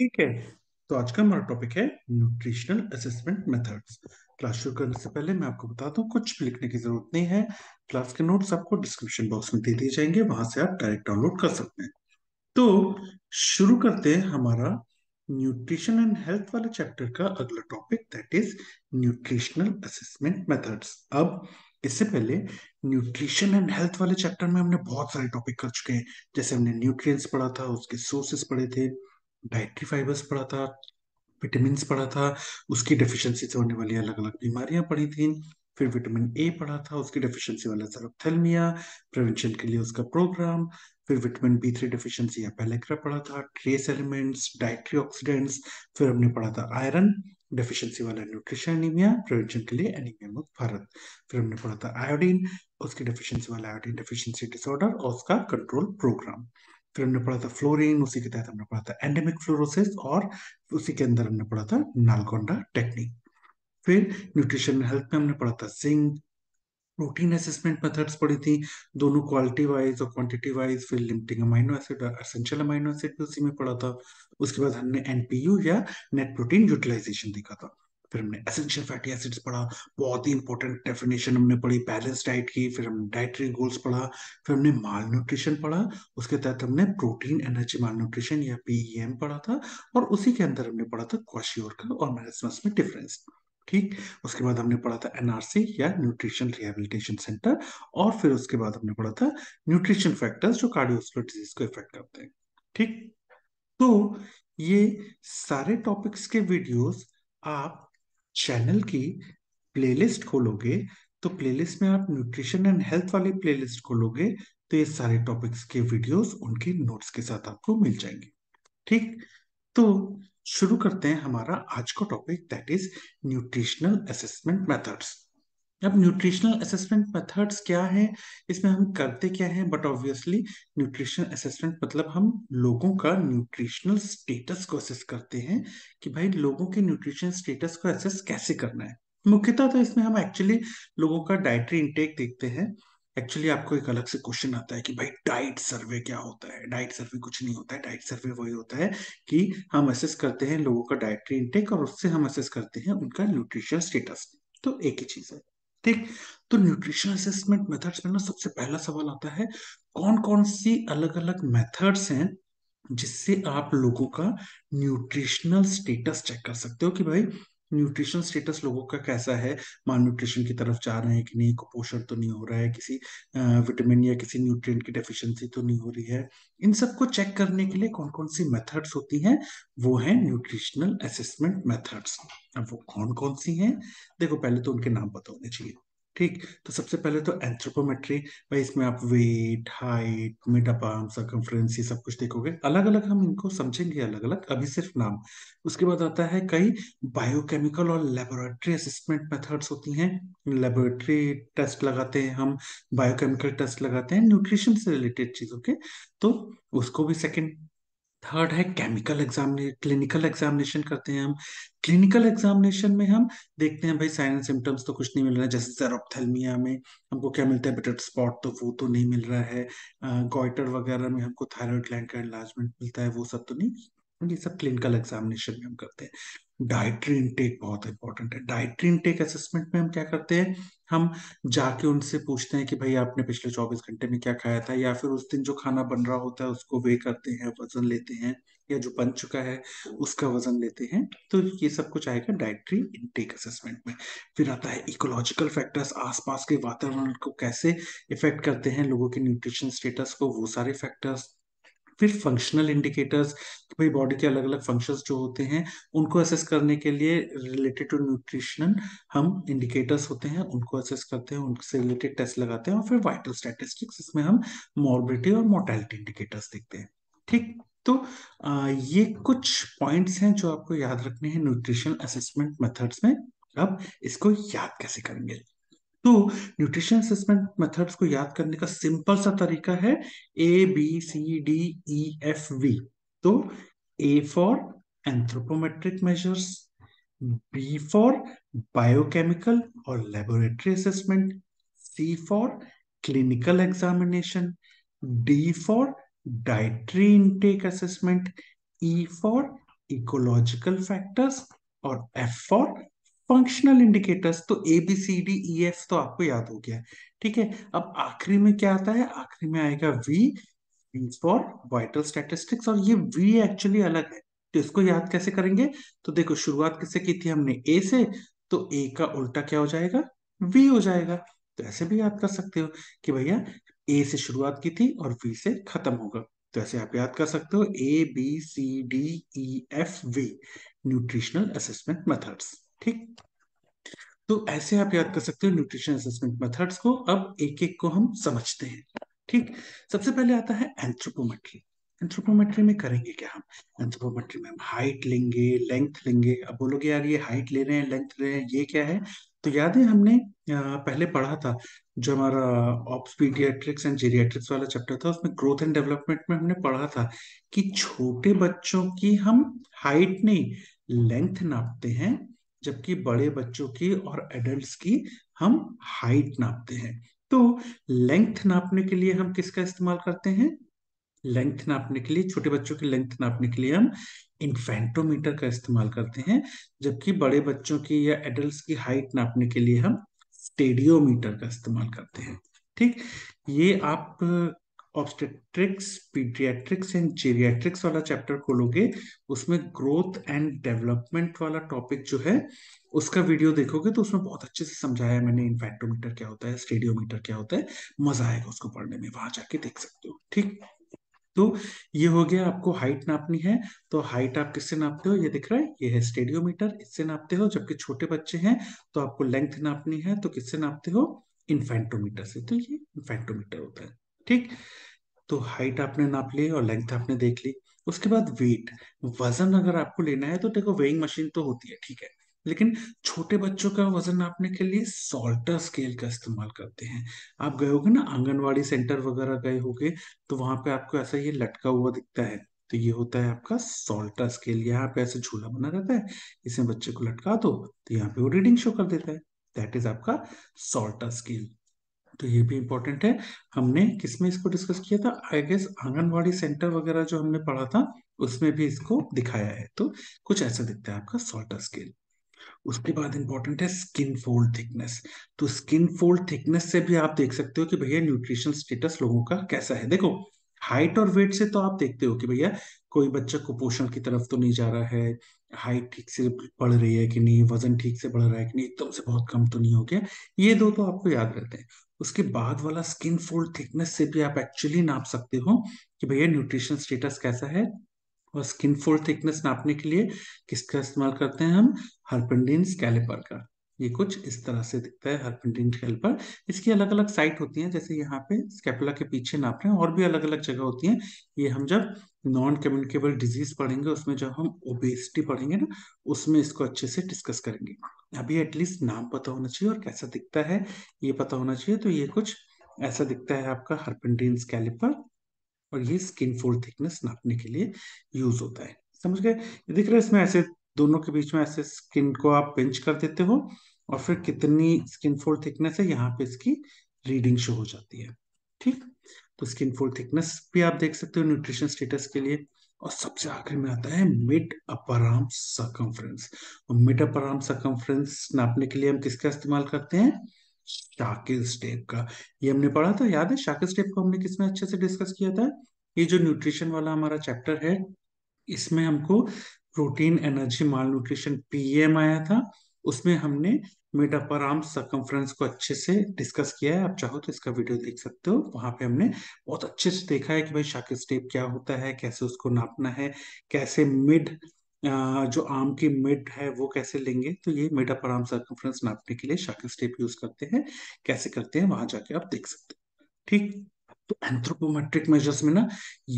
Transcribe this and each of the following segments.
ठीक है तो आज का हमारा टॉपिक है न्यूट्रिशनल असेसमेंट मेथड्स क्लास शुरू करने से पहले मैं आपको बता दूं कुछ भी लिखने की जरूरत नहीं है क्लास के नोट्स आपको डिस्क्रिप्शन बॉक्स में दे दिए जाएंगे वहां से आप डायरेक्ट डाउनलोड कर सकते हैं तो शुरू करते हैं हमारा न्यूट्रिशन एंड हेल्थ वाले चैप्टर का अगला topic that is nutritional assessment methods अब इससे पहले न्यूट्रिशन एंड हेल्थ वाले चैप्टर में हमने बहुत सारे टॉपिक कर चुके हैं जैसे हमने न्यूट्रिएंट्स पढ़ा था उसके सोर्सेस पढ़े थे डाइट्री फाइबर्स पढ़ा था विटामिन पढ़ा था उसकी डेफिशिएंसी से होने वाली अलग अलग बीमारियां पढ़ी थी फिर विटामिन ए पढ़ा था उसकी डेफिशिएंसी वाला सरोपथेलमिया प्रिवेंशन के लिए उसका प्रोग्राम फिर विटामिन बी थ्री डेफिशिएंसी या पेलेक्रा पढ़ा था ट्रेस एलिमेंट्स डाइट्री ऑक्सीडेंट्स फिर हमने पढ़ा था आयरन डेफिशिएंसी वाला न्यूट्रिशन एनीमिया प्रिवेंशन के लिए एनीमिया मुक्त भारत फिर हमने पढ़ा था आयोडीन उसकी डेफिशिएंसी वाला आयोडीन डेफिशिएंसी डिसऑर्डर और उसका कंट्रोल प्रोग्राम फिर हमने पढ़ा था फ्लोरिन उसी के तहत हमने पढ़ा था एंडेमिक फ्लोरोसिस और उसी के अंदर हमने पढ़ा था नालकोंडा टेक्निक फिर न्यूट्रिशन हेल्थ में हमने पढ़ा था सिंह प्रोटीन असेसमेंट मेथड्स पढ़ी थी दोनों क्वालिटी वाइज और क्वांटिटी वाइज फिर लिमिटिंग अमाइनो एसिड और असेंशियल अमाइनो एसिड भी उसी में पढ़ा था उसके बाद हमने एनपीयू या नेट प्रोटीन यूटिलाइजेशन देखा था फिर हमने एसेंशियल फैटी एसिड्स पढ़ा बहुत ही इंपॉर्टेंट डेफिनेशन हमने पढ़ी बैलेंस डाइट की फिर हमने डाइटरी गोल्स पढ़ा फिर हमने माल न्यूट्रिशन पढ़ा उसके तहत हमने प्रोटीन एनर्जी माल न्यूट्रिशन या पीईएम e पढ़ा था और उसी के अंदर हमने पढ़ा था क्वाश्योर का और मैनेजमेंट में डिफरेंस ठीक उसके बाद हमने पढ़ा था एनआरसी या न्यूट्रिशन रिहेबिलिटेशन सेंटर और फिर उसके बाद हमने पढ़ा था न्यूट्रिशन फैक्टर्स जो कार्डियोस्कुलर डिजीज को इफेक्ट करते हैं ठीक तो ये सारे टॉपिक्स के वीडियोस आप चैनल की प्लेलिस्ट खोलोगे तो प्लेलिस्ट में आप न्यूट्रिशन एंड हेल्थ वाली प्लेलिस्ट खोलोगे तो ये सारे टॉपिक्स के वीडियोस उनके नोट्स के साथ आपको मिल जाएंगे ठीक तो शुरू करते हैं हमारा आज का topic that is nutritional assessment methods अब न्यूट्रिशनल असेसमेंट मेथड्स क्या है इसमें हम करते क्या है बट ऑब्वियसली न्यूट्रिशन असेसमेंट मतलब हम लोगों का न्यूट्रिशनल स्टेटस को असेस करते हैं कि भाई लोगों के न्यूट्रिशन स्टेटस को असेस कैसे करना है मुख्यतः तो इसमें हम एक्चुअली लोगों का डाइटरी इनटेक देखते हैं एक्चुअली आपको एक अलग से क्वेश्चन आता है कि भाई डाइट सर्वे क्या होता है डाइट सर्वे कुछ नहीं होता है डाइट सर्वे वही होता है कि हम असेस करते हैं लोगों का डाइटरी इनटेक और उससे हम असेस करते हैं उनका न्यूट्रिशन स्टेटस तो एक ही चीज है ठीक तो न्यूट्रिशन असेसमेंट मेथड्स में ना सबसे पहला सवाल आता है कौन कौन सी अलग अलग मेथड्स हैं जिससे आप लोगों का न्यूट्रिशनल स्टेटस चेक कर सकते हो कि भाई न्यूट्रिशन स्टेटस लोगों का कैसा है माल न्यूट्रिशन की तरफ जा रहे हैं कि नहीं कुपोषण तो नहीं हो रहा है किसी विटामिन या किसी न्यूट्रिएंट की डेफिशिएंसी तो नहीं हो रही है इन सबको चेक करने के लिए कौन कौन सी मेथड्स होती हैं वो है न्यूट्रिशनल असेसमेंट मेथड्स अब वो कौन कौन सी हैं देखो पहले तो उनके नाम पता होने चाहिए ठीक तो सबसे पहले तो एंथ्रोपोमेट्री भाई इसमें आप वेट हाइट मिड अपार्म ये सब कुछ देखोगे अलग अलग हम इनको समझेंगे अलग अलग अभी सिर्फ नाम उसके बाद आता है कई बायोकेमिकल और लेबोरेटरी असिस्मेंट मेथड्स होती हैं लेबोरेटरी टेस्ट लगाते हैं हम बायोकेमिकल टेस्ट लगाते हैं न्यूट्रिशन से रिलेटेड चीज़ों के तो उसको भी सेकेंड थर्ड है केमिकल एग्जामिने क्लिनिकल एग्जामिनेशन करते हैं हम क्लिनिकल एग्जामिनेशन में हम देखते हैं भाई साइन एंड सिम्टम्स तो कुछ नहीं मिल रहा है जैसे सेरोपथेलमिया में हमको क्या मिलता है बेटर स्पॉट तो वो तो नहीं मिल रहा है गोइटर वगैरह में हमको थायराइड ग्लैंड का एनलार्जमेंट मिलता है वो सब तो नहीं ये सब क्लिनिकल एग्जामिनेशन में हम करते हैं डाइट्री इनटेक बहुत इंपॉर्टेंट है डाइट्री इनटेक असेसमेंट में हम क्या करते हैं हम जाके उनसे पूछते हैं कि भाई आपने पिछले 24 घंटे में क्या खाया था या फिर उस दिन जो खाना बन रहा होता है उसको वे करते हैं वजन लेते हैं या जो बन चुका है उसका वजन लेते हैं तो ये सब कुछ आएगा डाइट्री इनटेक असेसमेंट में फिर आता है इकोलॉजिकल फैक्टर्स आसपास के वातावरण को कैसे इफेक्ट करते हैं लोगों के न्यूट्रिशन स्टेटस को वो सारे फैक्टर्स फिर फंक्शनल इंडिकेटर्स भाई बॉडी के अलग अलग फंक्शंस जो होते हैं उनको असेस करने के लिए रिलेटेड टू न्यूट्रिशन हम इंडिकेटर्स होते हैं उनको असेस करते हैं उनसे रिलेटेड टेस्ट लगाते हैं और फिर वाइटल स्टैटिस्टिक्स इसमें हम मॉर्बिलिटी और मोर्टेलिटी इंडिकेटर्स देखते हैं ठीक तो आ, ये कुछ पॉइंट्स हैं जो आपको याद रखने हैं न्यूट्रिशन असेसमेंट मेथड्स में अब इसको याद कैसे करेंगे तो न्यूट्रिशन असेसमेंट मेथड्स को याद करने का सिंपल सा तरीका है A B C D E F V तो A for anthropometric measures B for biochemical और laboratory assessment C for clinical examination D for dietary intake assessment E for ecological factors और एफ फॉर फंक्शनल इंडिकेटर्स तो A B C D E F तो आपको याद हो गया ठीक है अब आखिरी में क्या आता है आखिरी में आएगा V V for vital statistics और ये वी एक्चुअली अलग है तो इसको याद कैसे करेंगे तो देखो शुरुआत किससे की थी हमने ए से तो ए का उल्टा क्या हो जाएगा वी हो जाएगा तो ऐसे भी याद कर सकते हो कि भैया ए से शुरुआत की थी और वी से खत्म होगा तो ऐसे आप याद कर सकते हो A B C D E F V nutritional assessment methods ठीक तो ऐसे आप याद कर सकते हो न्यूट्रिशन असेसमेंट मेथड्स को अब एक एक को हम समझते हैं ठीक सबसे पहले आता है एंथ्रोपोमेट्री एंथ्रोपोमेट्री में करेंगे क्या हम एंथ्रोपोमेट्री में हम हाइट लेंगे लेंथ लेंगे अब बोलोगे यार ये हाइट ले रहे हैं लेंथ ले रहे हैं ये क्या है तो याद है हमने पहले पढ़ा था जो हमारा ऑप्स पीडियाट्रिक्स एंड जेरियाट्रिक्स वाला चैप्टर था उसमें ग्रोथ एंड डेवलपमेंट में हमने पढ़ा था कि छोटे बच्चों की हम हाइट नहीं लेंथ नापते हैं जबकि बड़े बच्चों की और एडल्ट की हम हाइट नापते हैं तो लेंथ नापने के लिए हम किसका इस्तेमाल करते हैं लेंथ नापने के लिए छोटे बच्चों की लेंथ नापने के लिए हम इन्फेंटोमीटर का इस्तेमाल करते हैं जबकि बड़े बच्चों की या एडल्ट की हाइट नापने के लिए हम स्टेडियोमीटर का इस्तेमाल करते हैं ठीक ये आप ऑब्स्टेट्रिक्स पीडियाट्रिक्स एंड जेरियाट्रिक्स वाला चैप्टर खोलोगे उसमें ग्रोथ एंड डेवलपमेंट वाला टॉपिक जो है उसका वीडियो देखोगे तो उसमें बहुत अच्छे से समझाया है मैंने इन्फेक्टोमीटर क्या होता है स्टेडियोमीटर क्या होता है मजा आएगा उसको पढ़ने में वहां जाके देख सकते हो ठीक तो ये हो गया आपको हाइट नापनी है तो हाइट आप किससे नापते हो ये दिख रहा है ये है स्टेडियोमीटर इससे नापते हो जबकि छोटे बच्चे हैं तो आपको लेंथ नापनी है तो किससे नापते हो इन्फेंटोमीटर से तो ये इन्फेंटोमीटर होता है ठीक तो हाइट आपने नाप ली और लेंथ आपने देख ली उसके बाद वेट वजन अगर आपको लेना है तो देखो वेइंग मशीन तो होती है ठीक है लेकिन छोटे बच्चों का वजन नापने के लिए सॉल्टर स्केल का इस्तेमाल करते हैं आप गए होगे ना आंगनवाड़ी सेंटर वगैरह गए होगे तो वहां पे आपको ऐसा ये लटका हुआ दिखता है तो ये होता है आपका सॉल्टर स्केल यहाँ पे ऐसे झूला बना रहता है इसमें बच्चे को लटका दो तो यहाँ पे वो रीडिंग शो कर देता है दैट इज आपका सॉल्टर स्केल तो ये भी इम्पोर्टेंट है हमने किसमें इसको डिस्कस किया था आई गेस आंगनबाड़ी सेंटर वगैरह जो हमने पढ़ा था उसमें भी इसको दिखाया है तो कुछ ऐसा दिखता है आपका सॉल्टर स्केल उसके बाद इंपॉर्टेंट है स्किन फोल्ड थिकनेस तो स्किन फोल्ड थिकनेस से भी आप देख सकते हो कि भैया न्यूट्रिशन स्टेटस लोगों का कैसा है देखो हाइट और वेट से तो आप देखते हो कि भैया कोई बच्चा कुपोषण की तरफ तो नहीं जा रहा है हाइट ठीक से बढ़ रही है कि नहीं वजन ठीक से बढ़ रहा है कि नहीं एकदम से बहुत कम तो नहीं हो गया ये दो तो आपको याद रहते हैं उसके बाद वाला स्किन फोल्ड थिकनेस से भी आप एक्चुअली नाप सकते हो कि भैया न्यूट्रिशन स्टेटस कैसा है और स्किन फोल्ड थिकनेस नापने के लिए किसका इस्तेमाल करते हैं हम हरपेंडिन स्कैलिपर का ये कुछ इस तरह से दिखता है हरपेंटेन स्केल पर इसकी अलग अलग साइट होती हैं जैसे यहाँ पे स्केपला के पीछे नाप रहे हैं और भी अलग अलग जगह होती हैं ये हम जब नॉन कम्युनिकेबल डिजीज पढ़ेंगे उसमें जब हम ओबेसिटी पढ़ेंगे ना उसमें इसको अच्छे से डिस्कस करेंगे अभी एटलीस्ट नाम पता होना चाहिए और कैसा दिखता है ये पता होना चाहिए तो ये कुछ ऐसा दिखता है आपका हरपेंटेन पर और ये स्किन फोल्ड थिकनेस नापने के लिए यूज होता है समझ गए दिख रहे इसमें ऐसे दोनों के बीच में ऐसे स्किन को आप पिंच कर देते हो और फिर कितनी स्किन फोल्ड थिकनेस है यहाँ पे इसकी रीडिंग शो हो जाती है ठीक तो स्किन फोल्ड थिकनेस भी आप देख सकते हो न्यूट्रिशन स्टेटस के लिए और सबसे आखिर में आता है मिड अपर आर्म और मिड अपर आर्म नापने के लिए हम किसका इस्तेमाल करते हैं शाकिल स्टेप का ये हमने पढ़ा था याद है शाकिल स्टेप को हमने किसमें अच्छे से डिस्कस किया था ये जो न्यूट्रिशन वाला हमारा चैप्टर है इसमें हमको protein energy malnutrition PEM आया था उसमें हमने मीटअप पर आर्म सर्कमफ्रेंस को अच्छे से डिस्कस किया है आप चाहो तो इसका वीडियो देख सकते हो वहां पे हमने बहुत अच्छे से देखा है कि भाई शाकिर स्टेप क्या होता है कैसे उसको नापना है कैसे मिड जो आर्म की मिड है वो कैसे लेंगे तो ये मिड अपर आर्म सर्कमफ्रेंस नापने के लिए शाकिर स्टेप यूज करते हैं कैसे करते हैं वहां जाके आप देख सकते हो ठीक तो एंथ्रोपोमेट्रिक मेजर्स में ना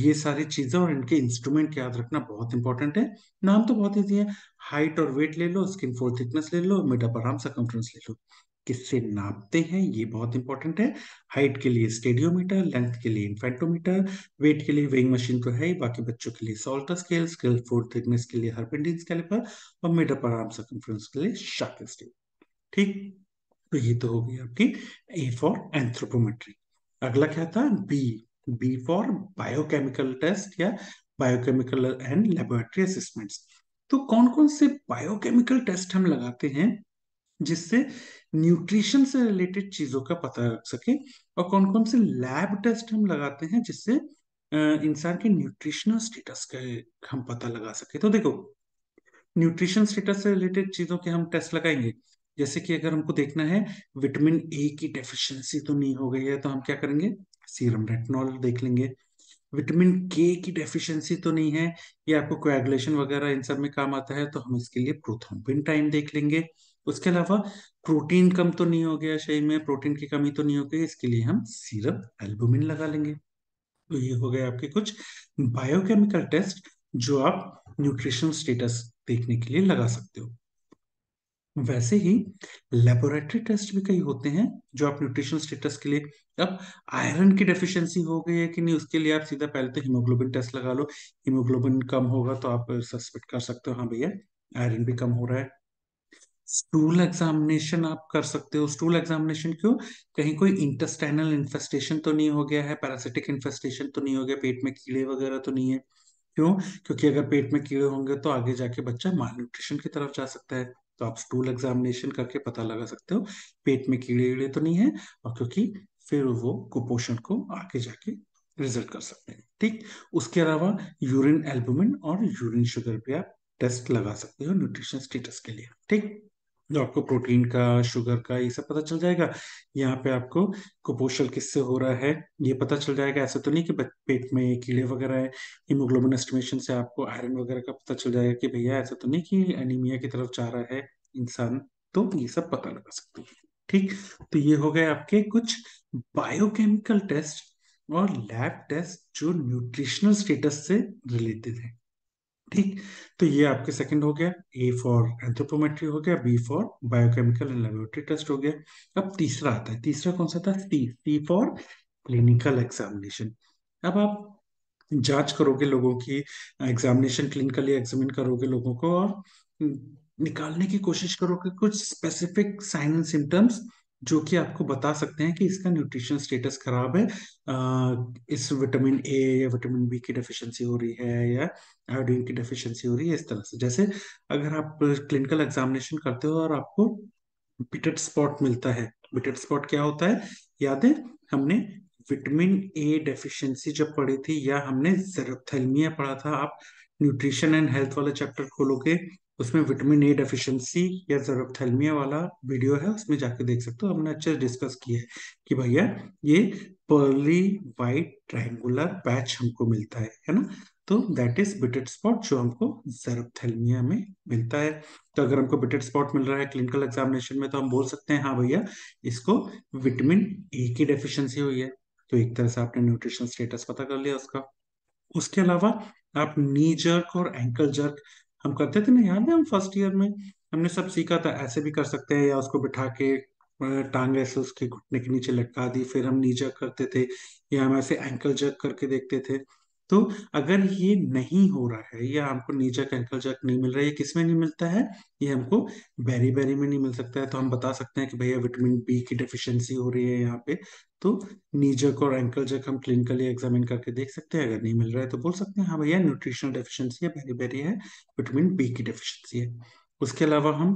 ये सारी चीजें और इनके इंस्ट्रूमेंट याद रखना बहुत इंपॉर्टेंट है नाम तो बहुत ईजी है हाइट और वेट ले लो स्किन फोर थिकनेस ले लो मिडअप आराम आर्म ले लो किससे नापते हैं ये बहुत इंपॉर्टेंट है हाइट के लिए स्टेडियोमीटर लेंथ के लिए इन्फेंटोमीटर वेट के लिए वेइंग मशीन तो है ही बाकी बच्चों के लिए Salter scale scale for thickness के लिए हर्पेंडिन स्केलिपर और मिडअप आराम से कंफ्रेंस के लिए शार्क स्टेल ठीक तो ये तो हो गई आपकी ए फॉर एंथ्रोपोमेट्रिक अगला क्या था B B for biochemical test या बायोकेमिकल एंड लेबोरेटरी असिस्मेंट तो कौन कौन से बायोकेमिकल टेस्ट हम लगाते हैं जिससे न्यूट्रिशन से रिलेटेड चीजों का पता लग सके और कौन कौन से लैब टेस्ट हम लगाते हैं जिससे इंसान के न्यूट्रिशनल स्टेटस का हम पता लगा सके तो देखो न्यूट्रिशन स्टेटस से रिलेटेड चीजों के हम टेस्ट लगाएंगे जैसे कि अगर हमको देखना है विटामिन ए की डेफिशिएंसी तो नहीं हो गई है तो हम क्या करेंगे सीरम रेटनॉल देख लेंगे विटामिन के की डेफिशिएंसी तो नहीं है ये आपको क्वेगुलेशन वगैरह इन सब में काम आता है तो हम इसके लिए प्रोथोम्बिन टाइम देख लेंगे उसके अलावा प्रोटीन कम तो नहीं हो गया शरीर में प्रोटीन की कमी तो नहीं हो गई इसके लिए हम सीरम एल्बुमिन लगा लेंगे तो ये हो गए आपके कुछ बायोकेमिकल टेस्ट जो आप न्यूट्रिशन स्टेटस देखने के लिए लगा सकते हो वैसे ही लेबोरेटरी टेस्ट भी कई होते हैं जो आप न्यूट्रिशन स्टेटस के लिए अब आयरन की डेफिशिएंसी हो गई है कि नहीं उसके लिए आप सीधा पहले तो हीमोग्लोबिन टेस्ट लगा लो हीमोग्लोबिन कम होगा तो आप सस्पेक्ट कर सकते हो हाँ भैया आयरन भी कम हो रहा है स्टूल एग्जामिनेशन आप कर सकते हो स्टूल एग्जामिनेशन क्यों कहीं कोई इंटेस्टाइनल इन्फेस्टेशन तो नहीं हो गया है पैरासिटिक इन्फेस्टेशन तो नहीं हो गया पेट में कीड़े वगैरह तो नहीं है क्यों क्योंकि अगर पेट में कीड़े होंगे तो आगे जाके बच्चा माल न्यूट्रिशन की तरफ जा सकता है तो आप स्टूल एग्जामिनेशन करके पता लगा सकते हो पेट में कीड़े वीड़े तो नहीं है और क्योंकि फिर वो कुपोषण को आगे जाके रिजल्ट कर सकते हैं ठीक उसके अलावा यूरिन एल्बुमिन और यूरिन शुगर भी आप टेस्ट लगा सकते हो न्यूट्रिशन स्टेटस के लिए ठीक जो आपको प्रोटीन का शुगर का ये सब पता चल जाएगा यहाँ पे आपको कुपोषण किससे हो रहा है ये पता चल जाएगा ऐसा तो नहीं कि पेट में कीड़े वगैरह है हीमोग्लोबिन एस्टिमेशन से आपको आयरन वगैरह का पता चल जाएगा कि भैया ऐसा तो नहीं कि एनीमिया की तरफ जा रहा है इंसान तो ये सब पता लगा सकते हैं ठीक तो ये हो गए आपके कुछ बायोकेमिकल टेस्ट और लैब टेस्ट जो न्यूट्रिशनल स्टेटस से रिलेटेड है ठीक तो ये आपके सेकंड हो गया ए फॉर एंथ्रोपोमेट्री हो गया B for biochemical and laboratory test हो गया अब तीसरा आता है तीसरा कौन सा था C C for clinical examination अब आप जांच करोगे लोगों की एग्जामिनेशन क्लिनिकली एग्जामिन करोगे लोगों को और निकालने की कोशिश करोगे कुछ स्पेसिफिक साइन एंड सिम्टम्स जो कि आपको बता सकते हैं कि इसका न्यूट्रिशन स्टेटस खराब है आ, इस विटामिन ए या विटामिन बी की डेफिशिएंसी हो रही है या आयोडीन की डेफिशिएंसी हो रही है इस तरह से जैसे अगर आप क्लिनिकल एग्जामिनेशन करते हो और आपको बिटेड स्पॉट मिलता है बिटेड स्पॉट क्या होता है याद है हमने विटामिन ए डेफिशिएंसी जब पढ़ी थी या हमने जेरोथेलमिया पढ़ा था आप न्यूट्रिशन एंड हेल्थ वाले चैप्टर खोलोगे उसमें विटामिन ए डेफिशिएंसी या जरोप्थेलमिया वाला वीडियो है उसमें जाके देख सकते हो हमने अच्छे से डिस्कस किया है कि भैया ये पर्ली वाइट ट्राइंगुलर पैच हमको मिलता है है ना तो दैट इज बिटेड स्पॉट जो हमको जरोप्थेलमिया में मिलता है तो अगर हमको बिटेड स्पॉट मिल रहा है क्लिनिकल एग्जामिनेशन में तो हम बोल सकते हैं हाँ भैया इसको विटामिन ए की डेफिशिएंसी हुई है तो एक तरह से आपने न्यूट्रिशन स्टेटस पता कर लिया उसका उसके अलावा आप नी जर्क और एंकल जर्क हम करते थे ना याद है हम फर्स्ट ईयर में हमने सब सीखा था ऐसे भी कर सकते हैं या उसको बिठा के टांग ऐसे उसके घुटने के नीचे लटका दी फिर हम नीचे करते थे या हम ऐसे एंकल जग करके देखते थे तो अगर ये नहीं हो रहा है या हमको नीचा कैंकल एंकल नहीं मिल रहा है ये किसमें नहीं मिलता है ये हमको बेरी बेरी में नहीं मिल सकता है तो हम बता सकते हैं कि भैया विटामिन बी की डिफिशियंसी हो रही है यहाँ पे तो नीजक और एंकल जक हम क्लिनिकली एग्जामिन करके देख सकते हैं अगर नहीं मिल रहा है तो बोल सकते हैं हाँ भैया न्यूट्रिशनल डेफिशिएंसी है बेरी बेरी है विटामिन बी की डेफिशिएंसी है उसके अलावा हम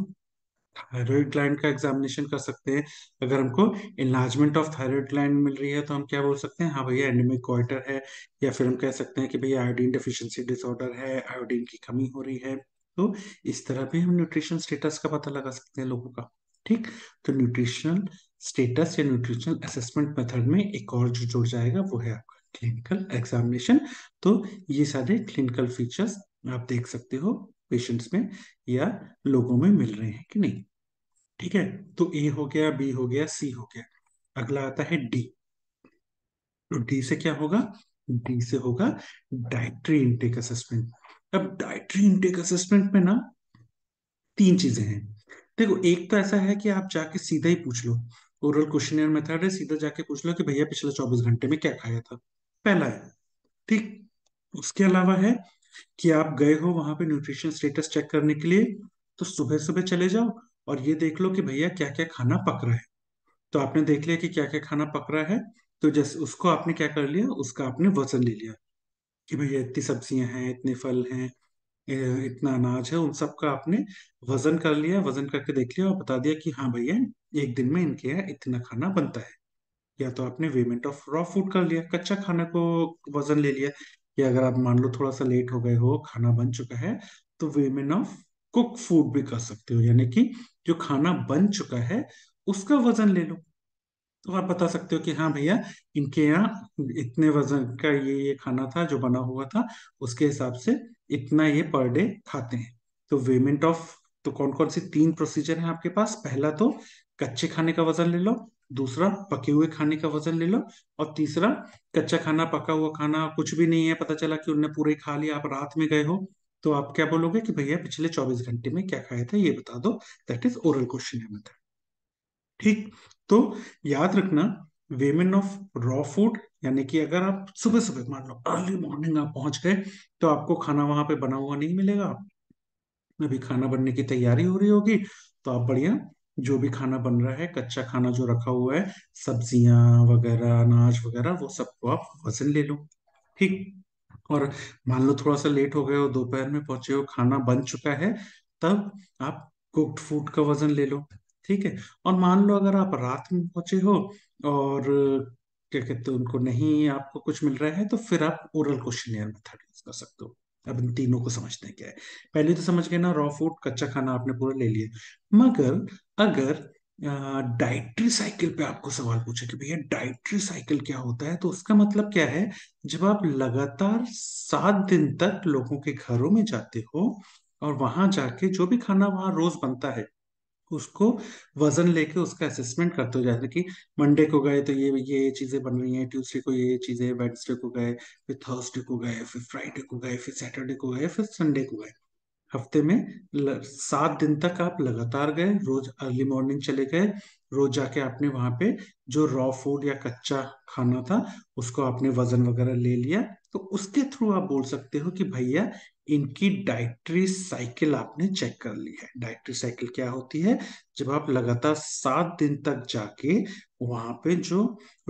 थायराइड ग्लैंड का एग्जामिनेशन कर सकते हैं अगर हमको इन्लार्जमेंट ऑफ थायराइड ग्लैंड मिल रही है तो हम क्या बोल सकते हैं हाँ भैया एंडेमिक क्वार्टर है या फिर हम कह सकते हैं कि भैया आयोडीन डिफिशियंसी डिसऑर्डर है आयोडीन की कमी हो रही है तो इस तरह भी हम न्यूट्रिशन स्टेटस का पता लगा सकते हैं लोगों का ठीक तो न्यूट्रिशनल स्टेटस या न्यूट्रिशनल असेसमेंट मेथड में एक और जो जुड़ जाएगा वो है आपका क्लिनिकल एग्जामिनेशन तो ये सारे क्लिनिकल फीचर्स आप देख सकते हो पेशेंट्स में या लोगों में मिल रहे हैं कि नहीं ठीक है तो ए हो गया बी हो गया सी हो गया अगला आता है डी तो डी से क्या होगा डी से होगा डायट्री इंटेक असेसमेंट अब डायट्री इंटेक असेसमेंट में ना तीन चीजें हैं देखो एक तो ऐसा है कि आप जाके सीधा ही पूछ लो ओरल क्वेश्चन मेथड है सीधा जाके पूछ लो कि भैया पिछले चौबीस घंटे में क्या खाया था पहला है ठीक उसके अलावा है कि आप गए हो वहां पे न्यूट्रिशन स्टेटस चेक करने के लिए तो सुबह सुबह चले जाओ और ये देख लो कि भैया क्या क्या खाना पक रहा है तो आपने देख लिया कि क्या क्या खाना पक रहा है तो जैसे उसको आपने क्या कर लिया उसका आपने वजन ले लिया कि भैया इतनी सब्जियां हैं इतने फल हैं इतना अनाज है उन सब का आपने वजन कर लिया वजन करके देख लिया और बता दिया कि हाँ भैया एक दिन में इनके यहाँ इतना खाना बनता है या तो आपने वेमेंट ऑफ रॉ फूड कर लिया कच्चा खाना को वजन ले लिया कि अगर आप मान लो थोड़ा सा लेट हो गए हो खाना बन चुका है तो वेमेन ऑफ कुक फूड भी कर सकते हो यानी कि जो खाना बन चुका है उसका वजन ले लो तो आप बता सकते हो कि हाँ भैया इनके यहाँ इतने वजन का ये ये खाना था जो बना हुआ था उसके हिसाब से इतना ये पर डे खाते हैं तो वेमेंट ऑफ तो कौन कौन सी तीन प्रोसीजर है आपके पास पहला तो कच्चे खाने का वजन ले लो दूसरा पके हुए खाने का वजन ले लो और तीसरा कच्चा खाना पका हुआ खाना कुछ भी नहीं है पता चला कि उनने पूरे खा लिया आप रात में गए हो तो आप क्या बोलोगे कि भैया पिछले 24 घंटे में क्या खाया था ये बता दो that is oral question method ठीक तो याद रखना वेमेन ऑफ रॉ फूड यानी कि अगर आप सुबह सुबह मान लो अर्ली मॉर्निंग आप पहुंच गए तो आपको खाना वहां पे बना हुआ नहीं मिलेगा अभी खाना बनने की तैयारी हो रही होगी तो आप बढ़िया जो भी खाना बन रहा है कच्चा खाना जो रखा हुआ है सब्जियां वगैरह अनाज वगैरह वो सबको आप वजन ले लो ठीक और मान लो थोड़ा सा लेट हो गए हो दोपहर में पहुंचे हो खाना बन चुका है तब आप कुक्ड फूड का वजन ले लो ठीक है और मान लो अगर आप रात में पहुंचे हो और क्या कहते तो उनको नहीं आपको कुछ मिल रहा है तो फिर आप ओरल क्वेश्चन मेथड यूज कर सकते हो अब इन तीनों को समझते हैं क्या है पहले तो समझ गए ना रॉ फूड कच्चा खाना आपने पूरा ले लिया मगर अगर डाइट्री साइकिल पे आपको सवाल पूछे कि भैया डाइट्री साइकिल क्या होता है तो उसका मतलब क्या है जब आप लगातार सात दिन तक लोगों के घरों में जाते हो और वहां जाके जो भी खाना वहां रोज बनता है उसको वजन लेके उसका असेसमेंट करते हो जैसे कि मंडे को गए तो ये ये चीजें बन रही हैं ट्यूसडे को ये चीजें वेडनेसडे को गए फिर थर्सडे को गए फिर फ्राइडे को गए फिर सैटरडे को गए फिर संडे को गए हफ्ते में सात दिन तक आप लगातार गए रोज अर्ली मॉर्निंग चले गए रोज जाके आपने वहां पे जो रॉ फूड या कच्चा खाना था उसको आपने वजन वगैरह ले लिया तो उसके थ्रू आप बोल सकते हो कि भैया इनकी डाइट्री साइकिल आपने चेक कर ली है डाइट्री साइकिल क्या होती है जब आप लगातार सात दिन तक जाके वहां पे जो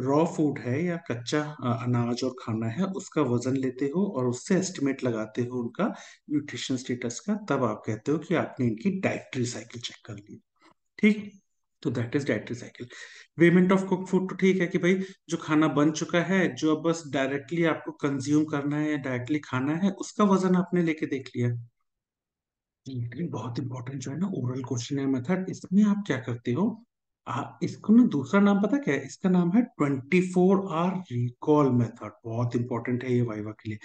रॉ फूड है या कच्चा अनाज और खाना है उसका वजन लेते हो और उससे एस्टिमेट लगाते हो उनका न्यूट्रिशन स्टेटस का तब आप कहते हो कि आपने इनकी डाइट्री साइकिल चेक कर ली ठीक तो that is dietary cycle weighment of cook food तो ठीक है कि भाई जो खाना बन चुका है जो अब बस डायरेक्टली आपको कंज्यूम करना है या डायरेक्टली खाना है उसका वजन आपने लेके देख लिया बहुत इंपॉर्टेंट जो है ना ओरल क्वेश्चन मेथड इसमें आप क्या करते हो आ, इसको ना दूसरा नाम पता क्या है इसका नाम है twenty four hour recall method बहुत इंपॉर्टेंट है ये वाइवा के लिए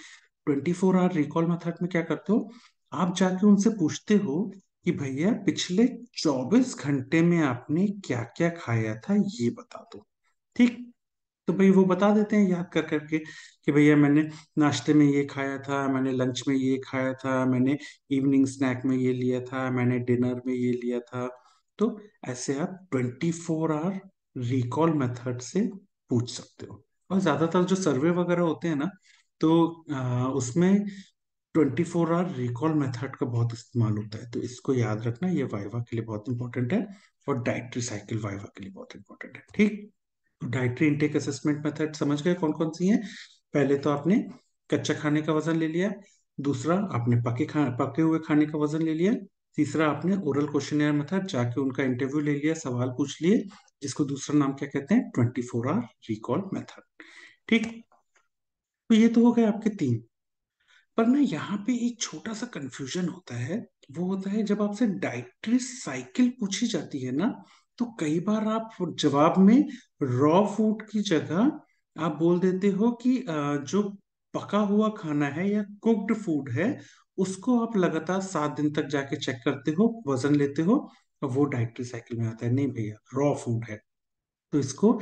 twenty four hour recall method में क्या करते हो आप जाके उनसे पूछते हो कि भैया पिछले 24 घंटे में आपने क्या क्या खाया था ये बता दो ठीक तो भाई वो बता देते हैं याद कर करके कि भैया मैंने नाश्ते में ये खाया था मैंने लंच में ये खाया था मैंने इवनिंग स्नैक में ये लिया था मैंने डिनर में ये लिया था तो ऐसे आप 24 फोर आवर रिकॉल मेथड से पूछ सकते हो और ज्यादातर जो सर्वे वगैरह होते हैं ना तो आ, उसमें twenty four hour recall method का बहुत इस्तेमाल होता है तो इसको याद रखना ये वाइवा के लिए बहुत इंपॉर्टेंट है और डायट्री साइकिल वाइवा के लिए बहुत इंपॉर्टेंट है ठीक तो डायट्री इंटेक असेसमेंट मेथड समझ गए कौन कौन सी है पहले तो आपने कच्चा खाने का वजन ले लिया दूसरा आपने पके खा पके हुए खाने का वजन ले लिया तीसरा आपने ओरल क्वेश्चन मेथड जाके उनका इंटरव्यू ले लिया सवाल पूछ लिए जिसको दूसरा नाम क्या कहते हैं twenty four hour recall method ठीक तो ये तो हो गए आपके तीन पर ना यहाँ पे एक छोटा सा कंफ्यूजन होता है वो होता है जब आपसे डाइटरी साइकिल पूछी जाती है ना तो कई बार आप जवाब में रॉ फूड की जगह आप बोल देते हो कि जो पका हुआ खाना है या कुक्ड फूड है उसको आप लगातार सात दिन तक जाके चेक करते हो वजन लेते हो और वो डायट्री साइकिल में आता है नहीं भैया रॉ फूड है तो इसको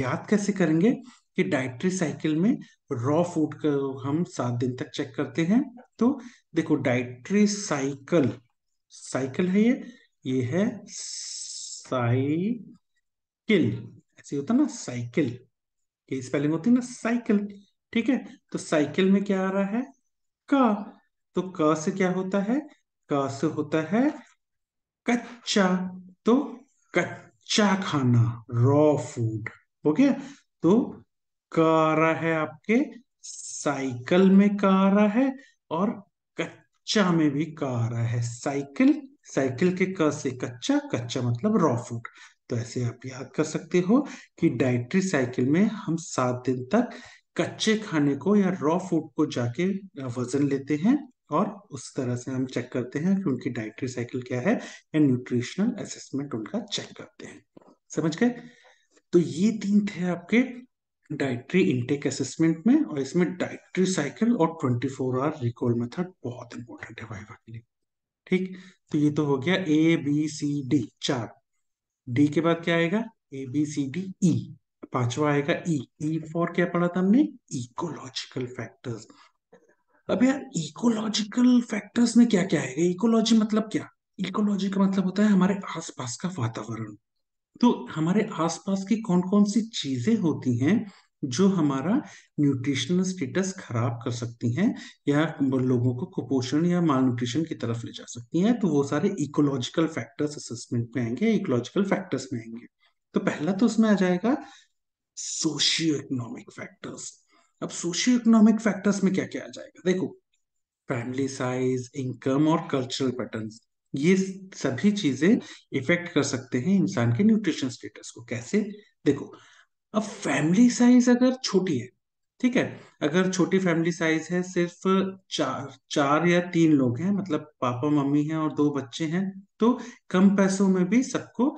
याद कैसे करेंगे कि डाइट्री साइकिल में रॉ फूड का हम सात दिन तक चेक करते हैं तो देखो डाइट्री साइकिल साइकिल है ये ये है साइकिल ऐसे होता ना साइकिल ये स्पेलिंग होती है ना साइकिल ठीक है तो साइकिल में क्या आ रहा है का तो क से क्या होता है क से होता है कच्चा तो कच्चा खाना रॉ फूड ओके तो का आ रहा है आपके साइकिल में का आ रहा है और कच्चा में भी का आ रहा है साइकिल साइकिल के क से कच्चा कच्चा मतलब रॉ फूड तो ऐसे आप याद कर सकते हो कि डाइट्री साइकिल में हम सात दिन तक कच्चे खाने को या रॉ फूड को जाके वजन लेते हैं और उस तरह से हम चेक करते हैं कि उनकी डाइट्री साइकिल क्या है या न्यूट्रिशनल असेसमेंट उनका चेक करते हैं समझ गए तो ये तीन थे आपके डाइट्री इनटेक असेसमेंट में और इसमें डाइट्री साइकिल और 24 फोर आवर रिकॉल मेथड बहुत इंपॉर्टेंट है वाइवा के लिए ठीक तो ये तो हो गया ए बी सी डी चार डी के बाद क्या आएगा ए बी सी डी ई पांचवा आएगा ई ई फॉर क्या पढ़ा था हमने इकोलॉजिकल फैक्टर्स अब यार इकोलॉजिकल फैक्टर्स में क्या क्या आएगा इकोलॉजी मतलब क्या इकोलॉजी का मतलब होता है हमारे आसपास का वातावरण तो हमारे आसपास की कौन कौन सी चीजें होती हैं जो हमारा न्यूट्रिशनल स्टेटस खराब कर सकती हैं या लोगों को कुपोषण या माल न्यूट्रिशन की तरफ ले जा सकती हैं तो वो सारे इकोलॉजिकल फैक्टर्स असेसमेंट में आएंगे इकोलॉजिकल फैक्टर्स में आएंगे तो पहला तो उसमें आ जाएगा सोशियो इकोनॉमिक फैक्टर्स अब सोशियो इकोनॉमिक फैक्टर्स में क्या क्या आ जाएगा देखो फैमिली साइज इनकम और कल्चरल पैटर्न ये सभी चीजें इफेक्ट कर सकते हैं इंसान के न्यूट्रिशन स्टेटस को कैसे देखो अब फैमिली साइज अगर छोटी है ठीक है अगर छोटी फैमिली साइज है सिर्फ चार चार या तीन लोग हैं मतलब पापा मम्मी हैं और दो बच्चे हैं तो कम पैसों में भी सबको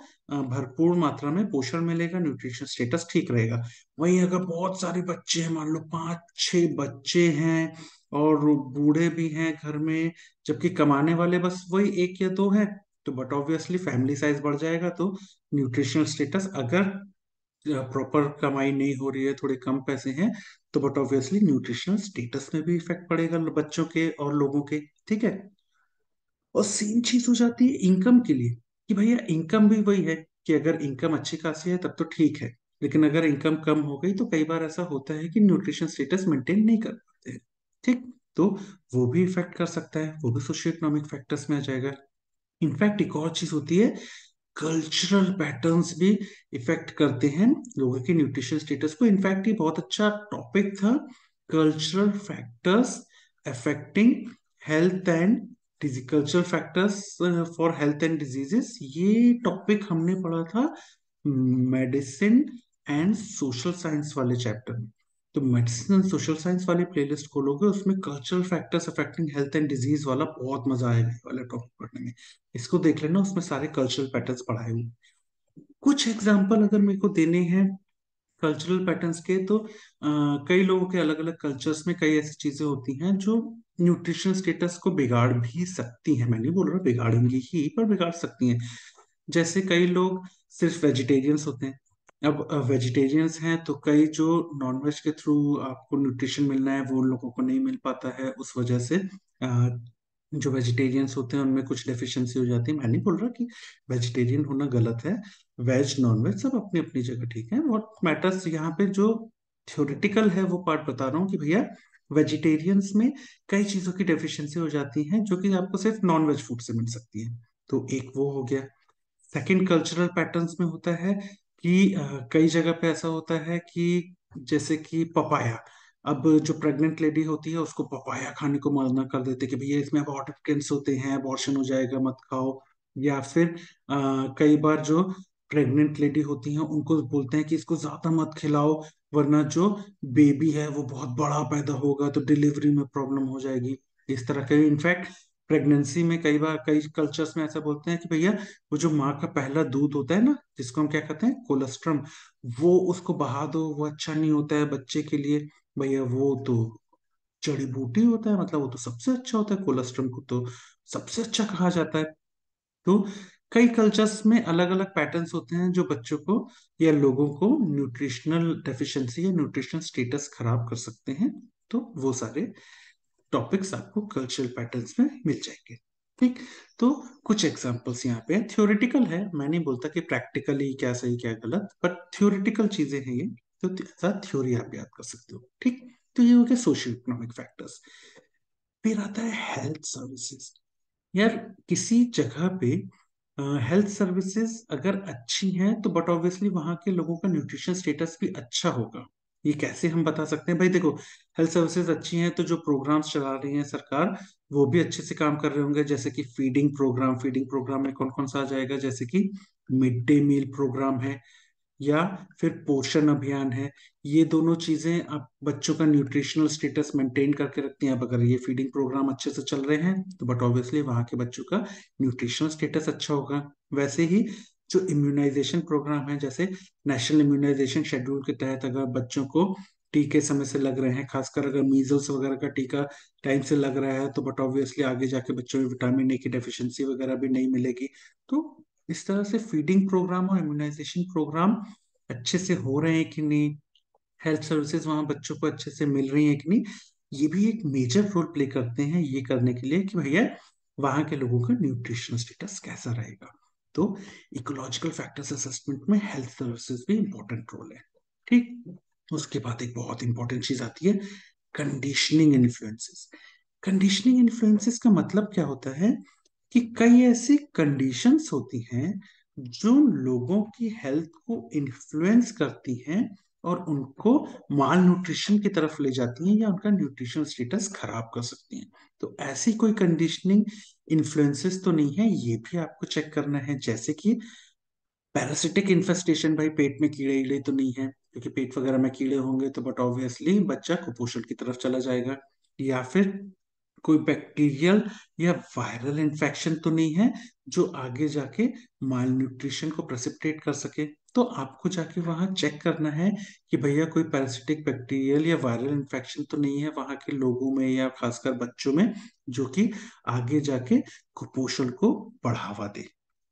भरपूर मात्रा में पोषण मिलेगा न्यूट्रिशन स्टेटस ठीक रहेगा वहीं अगर बहुत सारे बच्चे हैं मान लो पांच छह बच्चे हैं और बूढ़े भी हैं घर में जबकि कमाने वाले बस वही एक या दो है तो बट ऑब्वियसली फैमिली साइज बढ़ जाएगा तो न्यूट्रिशनल स्टेटस अगर प्रॉपर कमाई नहीं हो रही है थोड़े कम पैसे हैं तो बट ऑब्वियसली न्यूट्रिशनल स्टेटस में भी इफेक्ट पड़ेगा बच्चों के और लोगों के ठीक है और सेम चीज हो जाती है इनकम के लिए कि भैया इनकम भी वही है कि अगर इनकम अच्छी खासी है तब तो ठीक है लेकिन अगर इनकम कम हो गई तो कई बार ऐसा होता है कि न्यूट्रिशन स्टेटस मेंटेन नहीं कर पाते हैं ठीक तो वो भी इफेक्ट कर सकता है वो भी सोशियो इकोनॉमिक फैक्टर्स में आ जाएगा इनफैक्ट एक और चीज होती है कल्चरल पैटर्न्स भी इफेक्ट करते हैं लोगों के न्यूट्रिशन स्टेटस को इनफैक्ट ये बहुत अच्छा टॉपिक था cultural factors affecting health and cultural factors for health and diseases ये टॉपिक हमने पढ़ा था मेडिसिन एंड सोशल साइंस वाले चैप्टर में तो मेडिसिन एंड सोशल साइंस वाली प्लेलिस्ट खोलोगे उसमें cultural factors affecting health and disease वाला बहुत मजा आएगा वाले टॉपिक पढ़ने में इसको देख लेना उसमें सारे कल्चरल पैटर्न्स पढ़ाए हुए कुछ एग्जाम्पल अगर मेरे को देने हैं कल्चरल पैटर्न्स के तो आ, कई लोगों के अलग अलग कल्चर्स में कई ऐसी चीजें होती हैं जो न्यूट्रिशन स्टेटस को बिगाड़ भी सकती हैं मैं नहीं बोल रहा बिगाड़ेंगी ही पर बिगाड़ सकती हैं जैसे कई लोग सिर्फ वेजिटेरियंस होते हैं अब वेजिटेरियंस हैं तो कई जो नॉनवेज के थ्रू आपको न्यूट्रिशन मिलना है वो उन लोगों को नहीं मिल पाता है उस वजह से जो वेजिटेरियंस होते हैं उनमें कुछ डेफिशिएंसी हो जाती है मैं नहीं बोल रहा कि वेजिटेरियन होना गलत है वेज नॉन वेज सब अपनी अपनी जगह ठीक है वॉट मैटर्स यहाँ पे जो थ्योरेटिकल है वो पार्ट बता रहा हूँ कि भैया वेजिटेरियंस में कई चीज़ों की डेफिशिएंसी हो जाती है जो कि आपको सिर्फ नॉन वेज फूड से मिल सकती है तो एक वो हो गया सेकेंड कल्चरल पैटर्न्स में होता है कि कई जगह पे ऐसा होता है कि जैसे कि पपाया अब जो प्रेग्नेंट लेडी होती है उसको पपाया खाने को मना कर देते कि भैया इसमें अबॉर्टिव होते हैं अबॉर्शन हो जाएगा मत खाओ या फिर आ, कई बार जो प्रेग्नेंट लेडी होती हैं उनको बोलते हैं कि इसको ज्यादा मत खिलाओ वरना जो बेबी है वो बहुत बड़ा पैदा होगा तो डिलीवरी में प्रॉब्लम हो जाएगी इस तरह के इनफैक्ट प्रेगनेंसी में कई बार कई कल्चर्स में ऐसा बोलते हैं कि भैया वो जो माँ का पहला दूध होता है ना जिसको हम क्या कहते हैं कोलेस्ट्रम वो उसको बहा दो वो अच्छा नहीं होता है बच्चे के लिए भैया वो तो जड़ी बूटी होता है मतलब वो तो सबसे अच्छा होता है कोलेस्ट्रम को तो सबसे अच्छा कहा जाता है तो कई कल्चर्स में अलग अलग पैटर्न्स होते हैं जो बच्चों को या लोगों को न्यूट्रिशनल डेफिशिएंसी या न्यूट्रिशनल स्टेटस खराब कर सकते हैं तो वो सारे टॉपिक्स आपको कल्चरल पैटर्न्स में मिल जाएंगे ठीक तो कुछ एग्जांपल्स यहाँ पे थ्योरेटिकल है मैं नहीं बोलता कि प्रैक्टिकली क्या सही क्या गलत बट थ्योरेटिकल चीजें हैं ये तो थ्योरी आप याद कर सकते हो ठीक तो ये हो गया सोशल इकोनॉमिक फैक्टर्स फिर आता है हेल्थ सर्विसेज यार किसी जगह पे हेल्थ सर्विसेज अगर अच्छी हैं तो बट ऑब्वियसली वहां के लोगों का न्यूट्रिशन स्टेटस भी अच्छा होगा ये कैसे हम बता सकते हैं भाई देखो हेल्थ सर्विसेज अच्छी हैं तो जो प्रोग्राम्स चला रही है सरकार वो भी अच्छे से काम कर रहे होंगे जैसे कि फीडिंग प्रोग्राम फीडिंग प्रोग्राम में कौन कौन सा आ जाएगा जैसे कि मिड डे मील प्रोग्राम है या फिर पोषण अभियान है ये दोनों चीजें आप बच्चों का न्यूट्रिशनल स्टेटस मेंटेन करके रखती हैं आप अगर ये फीडिंग प्रोग्राम अच्छे से चल रहे हैं तो बट ऑब्वियसली वहां के बच्चों का न्यूट्रिशनल स्टेटस अच्छा होगा वैसे ही जो इम्यूनाइजेशन प्रोग्राम है जैसे नेशनल इम्यूनाइजेशन शेड्यूल के तहत अगर बच्चों को टीके समय से लग रहे हैं खासकर अगर मीजल्स वगैरह का टीका टाइम से लग रहा है तो बट ऑब्वियसली आगे जाके बच्चों में विटामिन ए की डेफिशिएंसी वगैरह भी नहीं मिलेगी तो इस तरह से फीडिंग प्रोग्राम और इम्यूनाइजेशन प्रोग्राम अच्छे से हो रहे हैं कि नहीं हेल्थ सर्विसेज वहाँ बच्चों को अच्छे से मिल रही है कि नहीं ये भी एक मेजर रोल प्ले करते हैं ये करने के लिए कि भैया वहाँ के लोगों का न्यूट्रिशनल स्टेटस कैसा रहेगा तो इकोलॉजिकल फैक्टर्स असेसमेंट में हेल्थ सर्विसेज भी इंपॉर्टेंट रोल है ठीक उसके बाद एक बहुत इंपॉर्टेंट चीज आती है कंडीशनिंग इन्फ्लुएंसेस कंडीशनिंग इन्फ्लुएंसेस का मतलब क्या होता है कि कई ऐसी कंडीशंस होती हैं जो लोगों की हेल्थ को इन्फ्लुएंस करती हैं और उनको माल न्यूट्रिशन की तरफ ले जाती हैं या उनका न्यूट्रिशन स्टेटस खराब कर सकती हैं तो ऐसी कोई कंडीशनिंग इन्फ्लुएंसेस तो नहीं है ये भी आपको चेक करना है जैसे कि पैरासिटिक इन्फेस्टेशन भाई पेट में कीड़े ईड़े तो नहीं है क्योंकि पेट वगैरह में कीड़े होंगे तो बट ऑब्वियसली बच्चा कुपोषण की तरफ चला जाएगा या फिर कोई बैक्टीरियल या वायरल इन्फेक्शन तो नहीं है जो आगे जाके माल न्यूट्रिशन को प्रसिप्टेट कर सके तो आपको जाके वहां चेक करना है कि भैया कोई पैरासिटिक बैक्टीरियल या वायरल इन्फेक्शन तो नहीं है वहां के लोगों में या खासकर बच्चों में जो कि आगे जाके कुपोषण को बढ़ावा दे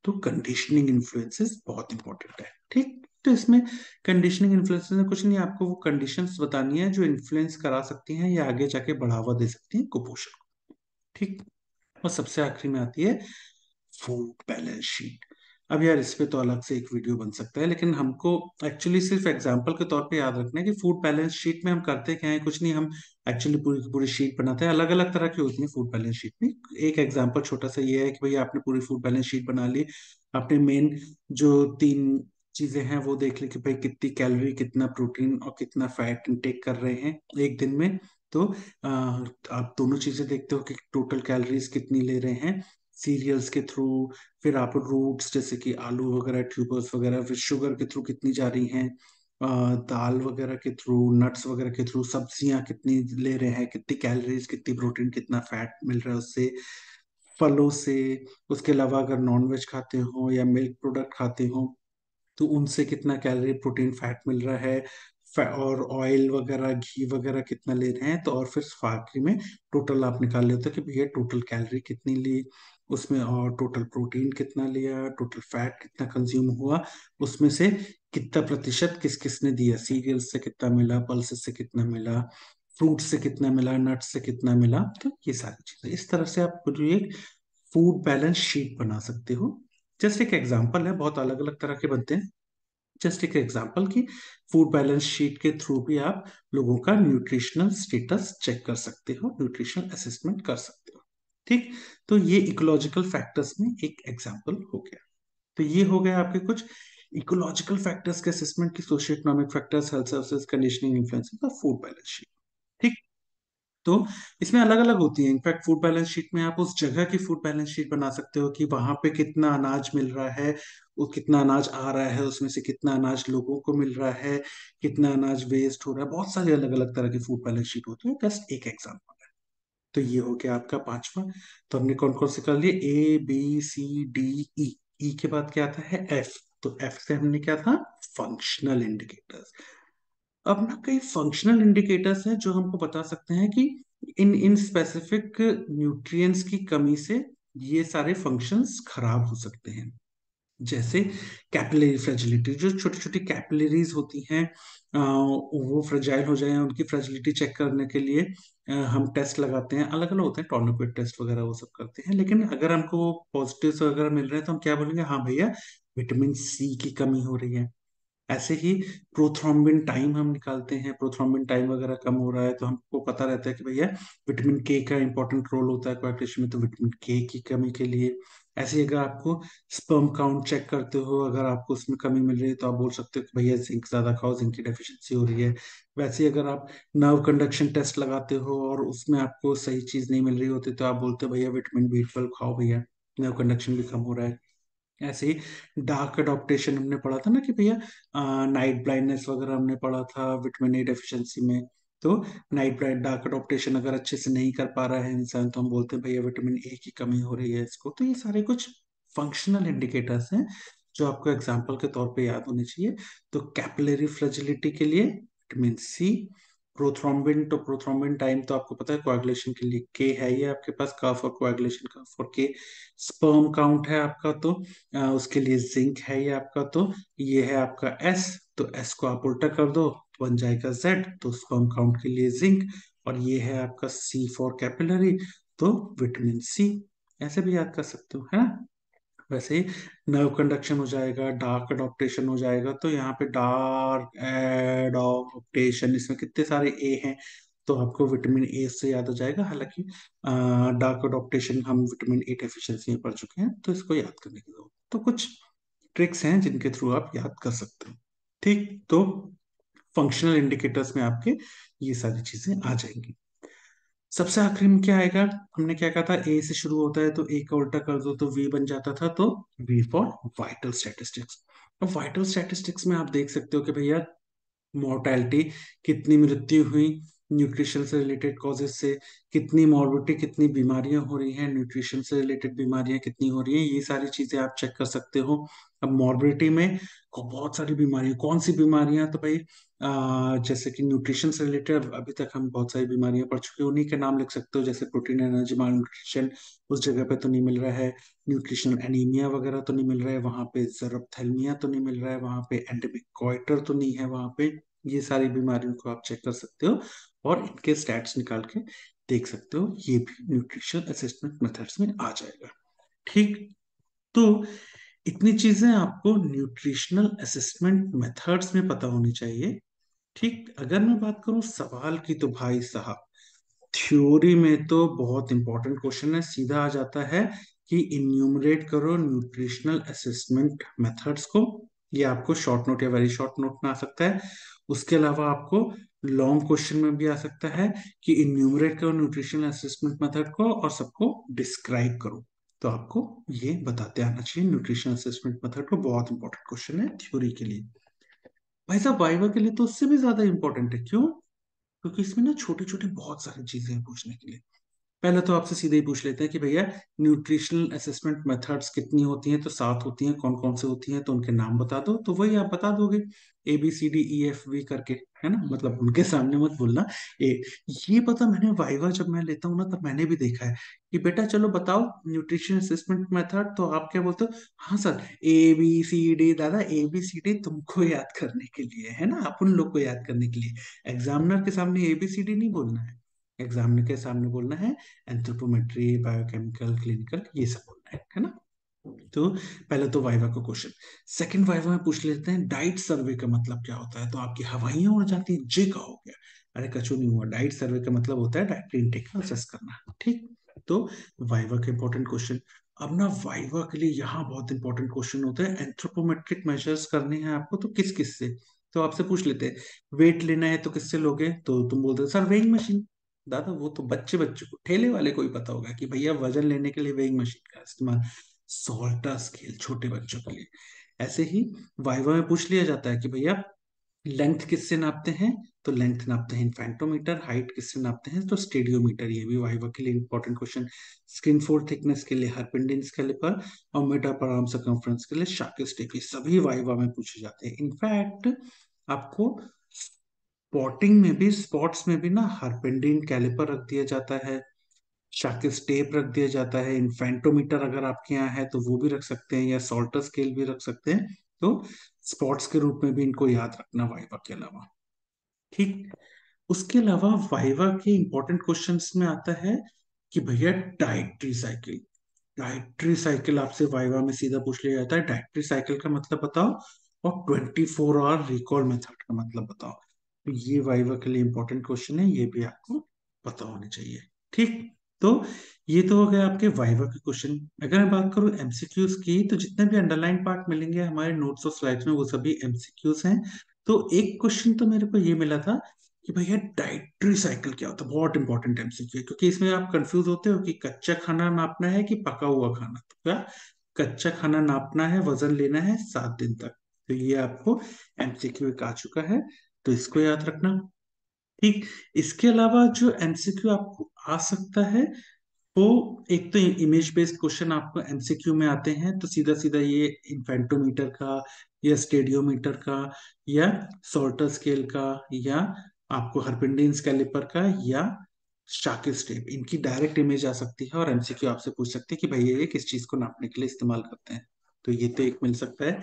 तो कंडीशनिंग इन्फ्लुएंसेस बहुत इंपॉर्टेंट है ठीक तो इसमें कंडीशनिंग इन्फ्लुएंसेस में कुछ नहीं आपको वो कंडीशन बतानी है जो इन्फ्लुएंस करा सकती हैं या आगे जाके बढ़ावा दे सकती हैं कुपोषण को ठीक और सबसे आखिरी में आती है फूड बैलेंस शीट अब यार इस पे तो अलग से एक वीडियो बन सकता है लेकिन हमको एक्चुअली सिर्फ एग्जाम्पल के तौर पे याद रखना है कि फूड बैलेंस शीट में हम करते क्या है कुछ नहीं हम एक्चुअली पूरी की पूरी शीट बनाते हैं अलग अलग तरह की होती है फूड बैलेंस शीट में एक एग्जाम्पल छोटा सा ये है कि भाई आपने पूरी फूड बैलेंस शीट बना ली आपने मेन जो तीन चीजें हैं वो देख ली कि भाई कितनी कैलोरी कितना प्रोटीन और कितना फैट इनटेक कर रहे हैं एक दिन में तो आप दोनों चीजें देखते हो कि टोटल कैलोरीज कितनी ले रहे हैं सीरियल्स के थ्रू फिर आप रूट्स जैसे कि आलू वगैरह ट्यूबर्स वगैरह फिर शुगर के थ्रू कितनी जा रही हैं दाल वगैरह के थ्रू नट्स वगैरह के थ्रू सब्जियां कितनी ले रहे हैं कितनी कैलोरीज कितनी प्रोटीन कितना फैट मिल रहा है उससे फलों से उसके अलावा अगर नॉनवेज खाते हो या मिल्क प्रोडक्ट खाते हो तो उनसे कितना कैलोरी प्रोटीन फैट मिल रहा है और ऑयल वगैरह घी वगैरह कितना ले रहे हैं तो और फिर फाकरी में टोटल आप निकाल लेते हो कि भैया टोटल कैलोरी कितनी ली उसमें और टोटल प्रोटीन कितना लिया टोटल फैट कितना कंज्यूम हुआ उसमें से कितना प्रतिशत किस किस ने दिया सीरियल से कितना मिला पल्स से कितना मिला फ्रूट से कितना मिला नट से कितना मिला तो ये सारी चीजें इस तरह से आप जो एक फूड बैलेंस शीट बना सकते हो जस्ट एक एग्जाम्पल है बहुत अलग अलग तरह के बनते हैं जस्ट एक एग्जाम्पल की फूड बैलेंस शीट के थ्रू भी आप लोगों का न्यूट्रिशनल स्टेटस चेक कर सकते हो न्यूट्रिशनल असेसमेंट कर सकते हो ठीक तो ये इकोलॉजिकल फैक्टर्स में एक एग्जाम्पल हो गया तो ये हो गया आपके कुछ इकोलॉजिकल फैक्टर्स के असेसमेंट की socio economic factors health services conditioning influence और फूड बैलेंस शीट ठीक तो इसमें अलग अलग होती है इनफैक्ट फूड बैलेंस शीट में आप उस जगह की फूड बैलेंस शीट बना सकते हो कि वहां पे कितना अनाज मिल रहा है वो कितना अनाज आ रहा है उसमें से कितना अनाज लोगों को मिल रहा है कितना अनाज वेस्ट हो रहा है बहुत सारी अलग अलग तरह की फूड बैलेंस शीट होती है जस्ट एक एग्जाम्पल तो ये हो गया आपका पांचवा तो हमने कौन कौन से कर लिए ए बी सी डी ई ई के बाद क्या आता है एफ तो एफ से हमने क्या था फंक्शनल इंडिकेटर्स अब ना कई फंक्शनल इंडिकेटर्स हैं जो हमको बता सकते हैं कि इन इन स्पेसिफिक न्यूट्रिएंट्स की कमी से ये सारे फंक्शंस खराब हो सकते हैं जैसे कैपिलरी फ्रेजिलिटी जो छोटी छोटी कैपिलरीज होती हैं वो फ्रेजाइल हो जाए उनकी फ्रेजिलिटी चेक करने के लिए हम टेस्ट लगाते हैं अलग अलग होते हैं टॉर्निक्विट टेस्ट वगैरह वो सब करते हैं लेकिन अगर हमको पॉजिटिव वगैरह मिल रहे हैं तो हम क्या बोलेंगे हाँ भैया विटामिन सी की कमी हो रही है ऐसे ही प्रोथ्रोम्बिन टाइम हम निकालते हैं प्रोथ्रोम्बिन टाइम वगैरह कम हो रहा है तो हमको पता रहता है कि भैया विटामिन के का इंपॉर्टेंट रोल होता है कोएक्टिशन में तो विटामिन के की कमी के लिए ऐसे ही अगर आपको स्पर्म काउंट चेक करते हो अगर आपको उसमें कमी मिल रही है तो आप बोल सकते हो भैया जिंक ज़्यादा खाओ जिंक की डेफिशिएंसी हो रही है वैसे ही अगर आप नर्व कंडक्शन टेस्ट लगाते हो और उसमें आपको सही चीज़ नहीं मिल रही होती तो आप बोलते हो भैया विटामिन बी ट्वेल्व खाओ भैया नर्व कंडक्शन भी कम हो रहा है ऐसे ही डार्क अडोप्टेशन हमने पढ़ा था ना कि भैया नाइट ब्लाइंडनेस वगैरह हमने पढ़ा था विटामिन ए डेफिशिएंसी में तो नाइट ब्राइट डार्क अडोप्टेशन अगर अच्छे से नहीं कर पा रहा है इंसान तो हम बोलते हैं भैया विटामिन ए की कमी हो रही है इसको तो ये सारे कुछ फंक्शनल इंडिकेटर्स हैं जो आपको एग्जाम्पल के तौर पर याद होने चाहिए तो कैपिलरी फ्रेजिलिटी के लिए विटामिन सी प्रोथ्रोम्बिन तो प्रोथ्रोम्बिन टाइम तो आपको पता है कोएगुलेशन के लिए के है ये आपके पास कफ और कोएगुलेशन कफ और के स्पर्म काउंट है आपका तो आ, उसके लिए जिंक है ये आपका तो ये है आपका एस तो एस को आप उल्टा कर दो बन जाएगा जेड तो स्पर्म काउंट के लिए जिंक और ये है आपका सी फॉर कैपिलरी तो विटामिन सी ऐसे भी याद कर सकते हो है ना वैसे ही नर्व कंडक्शन हो जाएगा डार्क अडोप्टेशन हो जाएगा तो यहाँ पे डार्क एडोप्टेशन इसमें कितने सारे ए हैं तो आपको विटामिन ए से याद हो जाएगा हालांकि डार्क अडोप्टेशन हम विटामिन ए डेफिशिएंसी में पढ़ चुके हैं तो इसको याद करने की जरूरत तो कुछ ट्रिक्स हैं जिनके थ्रू आप याद कर सकते हो ठीक तो फंक्शनल इंडिकेटर्स में आपके ये सारी चीजें आ जाएंगी सबसे आखिरी में क्या आएगा हमने क्या कहा था ए से शुरू होता है तो ए का उल्टा कर दो तो वी बन जाता था तो वी फॉर वाइटल स्टेटिस्टिक्स अब वाइटल स्टेटिस्टिक्स में आप देख सकते हो कि भैया मोर्टैलिटी कितनी मृत्यु हुई न्यूट्रिशन से रिलेटेड कॉजेज से कितनी मॉर्बिटी कितनी बीमारियां हो रही हैं न्यूट्रिशन से रिलेटेड बीमारियां कितनी हो रही हैं ये सारी चीजें आप चेक कर सकते हो अब मॉर्बिडिटी में बहुत सारी बीमारियां कौन सी बीमारियां तो भाई जैसे कि न्यूट्रिशन से रिलेटेड अभी तक हम बहुत सारी बीमारियां पड़ चुके हैं उन्हीं के नाम लिख सकते हो जैसे प्रोटीन एनर्जी माल न्यूट्रिशन उस जगह पे तो नहीं मिल रहा है न्यूट्रिशनल एनीमिया वगैरह तो नहीं मिल रहा है वहां पे जरबथेलमिया तो नहीं मिल रहा है वहां पे एंडेमिक तो नहीं है वहां पे ये सारी बीमारियों को आप चेक कर सकते हो और इनके स्टैट्स निकाल के देख सकते हो ये भी न्यूट्रिशन असेसमेंट मेथड्स में आ जाएगा ठीक तो इतनी चीजें आपको न्यूट्रिशनल असेसमेंट मेथड्स में पता होनी चाहिए ठीक अगर मैं बात करूं सवाल की तो भाई साहब थ्योरी में तो बहुत इंपॉर्टेंट क्वेश्चन है सीधा आ जाता है कि इन्यूमरेट करो न्यूट्रिशनल असेसमेंट मेथड्स को ये आपको शॉर्ट नोट या वेरी शॉर्ट नोट में आ सकता है उसके अलावा आपको लॉन्ग क्वेश्चन में भी आ सकता है कि इन्यूमरेट करो न्यूट्रिशनल असेसमेंट मेथड को और सबको डिस्क्राइब करो तो आपको ये बताते आना चाहिए न्यूट्रिशन असेसमेंट मेथड को बहुत इंपॉर्टेंट क्वेश्चन है थ्योरी के लिए भाई साहब वाइवा के लिए तो उससे भी ज्यादा इंपॉर्टेंट है क्यों क्योंकि इसमें ना छोटी छोटी बहुत सारी चीजें हैं पूछने के लिए पहले तो आपसे सीधे ही पूछ लेते हैं कि भैया न्यूट्रिशनल असेसमेंट मेथड्स कितनी होती हैं तो सात होती हैं कौन कौन से होती हैं तो उनके नाम बता दो तो वही आप बता दोगे A B C D E F V करके है ना मतलब उनके सामने मत बोलना ए ये पता मैंने वाइवा जब मैं लेता हूँ ना तब मैंने भी देखा है कि बेटा चलो बताओ न्यूट्रिशन असेसमेंट मेथड तो आप क्या बोलते हो हाँ sir A B C D दादा ए बी सी डी तुमको याद करने के लिए है ना आप उन लोग को याद करने के लिए एग्जामिनर के सामने ए बी सी डी नहीं बोलना है एग्जामिनर के सामने बोलना है एंथ्रोपोमेट्री बायोकेमिकल क्लिनिकल ये सब बोलना है है ना तो पहले तो वाइवा का क्वेश्चन सेकंड वाइवा में पूछ लेते हैं डाइट सर्वे का मतलब क्या होता है तो आपकी हवाइयां उड़ जाती है जे का हो गया अरे कचू नहीं हुआ डाइट सर्वे का मतलब होता है डाइट इनटेक का असेस करना ठीक तो वाइवा का इंपॉर्टेंट क्वेश्चन अब ना वाइवा के लिए यहाँ बहुत इंपॉर्टेंट क्वेश्चन होता है एंथ्रोपोमेट्रिक मेजर्स करने हैं आपको तो किस किस से तो आपसे पूछ लेते हैं वेट लेना है तो किससे लोगे तो तुम बोलते हो सर वेइंग मशीन दादा वो तो बच्चे बच्चे को ठेले वाले को ही पता होगा कि भैया वजन लेने के लिए वेइंग मशीन का इस्तेमाल सोल्टा स्केल छोटे बच्चों के लिए ऐसे ही वाइवा में पूछ लिया जाता है कि भैया लेंथ किससे नापते हैं तो लेंथ नापते हैं इन्फेंटोमीटर हाइट किससे नापते हैं तो स्टेडियोमीटर ये भी वाइवा के लिए important question skin fold thickness के लिए हर हरपिंडिन स्केलिपर और मेटा पराम सकम्फ्रेंस के लिए शाकिल सभी वाइवा में पूछे जाते हैं इनफैक्ट आपको स्पॉटिंग में भी स्पॉट्स में भी ना हार्पेंडिन कैलिपर रख दिया जाता है शाकिस टेप रख दिया जाता है इन्फेंटोमीटर अगर आपके यहाँ है तो वो भी रख सकते हैं या सोल्टर स्केल भी रख सकते हैं तो स्पॉट्स के रूप में भी इनको याद रखना वाइवा के अलावा ठीक उसके अलावा वाइवा के इंपॉर्टेंट क्वेश्चन में आता है कि भैया डाइट्री साइकिल डायट्री साइकिल आपसे वाइवा में सीधा पूछ लिया जाता है डायट्री साइकिल का मतलब बताओ और twenty four hour recall method का मतलब बताओ तो ये वाइवा के लिए इंपॉर्टेंट क्वेश्चन है ये भी आपको पता होना चाहिए ठीक तो ये तो हो गया आपके वाइवा के क्वेश्चन अगर मैं बात करूं एमसीक्यूज की तो जितने भी अंडरलाइन पार्ट मिलेंगे हमारे नोट्स और स्लाइड्स में वो सभी एमसीक्यूज हैं तो एक क्वेश्चन तो मेरे को ये मिला था कि भैया डाइट्री साइकिल क्या होता है बहुत इंपॉर्टेंट एमसीक्यू है क्योंकि इसमें आप कंफ्यूज होते हो कि कच्चा खाना नापना है कि पका हुआ खाना तो क्या कच्चा खाना नापना है वजन लेना है सात दिन तक तो ये आपको एमसीक्यू एक आ चुका है तो इसको याद रखना ठीक इसके अलावा जो एमसीक्यू आपको आ सकता है वो एक तो इमेज बेस्ड क्वेश्चन आपको एमसीक्यू में आते हैं तो सीधा सीधा ये इन्फेंटोमीटर का या स्टेडियोमीटर का या सोल्टर स्केल का या आपको हरपिंडियन स्कैलिपर का या शाकिल स्टेप इनकी डायरेक्ट इमेज आ सकती है और एमसीक्यू आपसे पूछ सकते हैं कि भाई ये किस चीज को नापने के लिए इस्तेमाल करते हैं तो ये तो एक मिल सकता है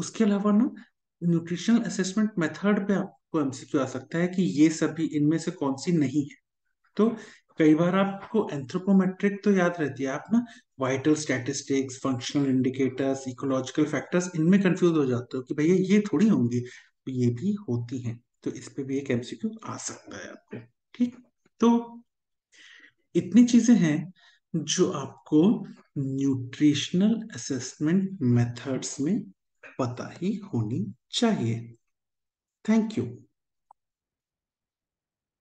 उसके अलावा ना न्यूट्रिशनल असेसमेंट मेथड पे आपको एमसीक्यू आ सकता है कि ये सभी इनमें से कौन सी नहीं है तो कई बार आपको एंथ्रोपोमेट्रिक तो याद रहती है आप ना vital statistics functional indicators ecological factors इनमें कंफ्यूज हो जाते हो कि भैया ये थोड़ी होंगी ये भी होती हैं तो इस पे भी एक एमसीक्यू आ सकता है आपको ठीक तो इतनी चीजें हैं जो आपको न्यूट्रिशनल असेसमेंट मेथड्स में पता ही होनी चाहिए थैंक यू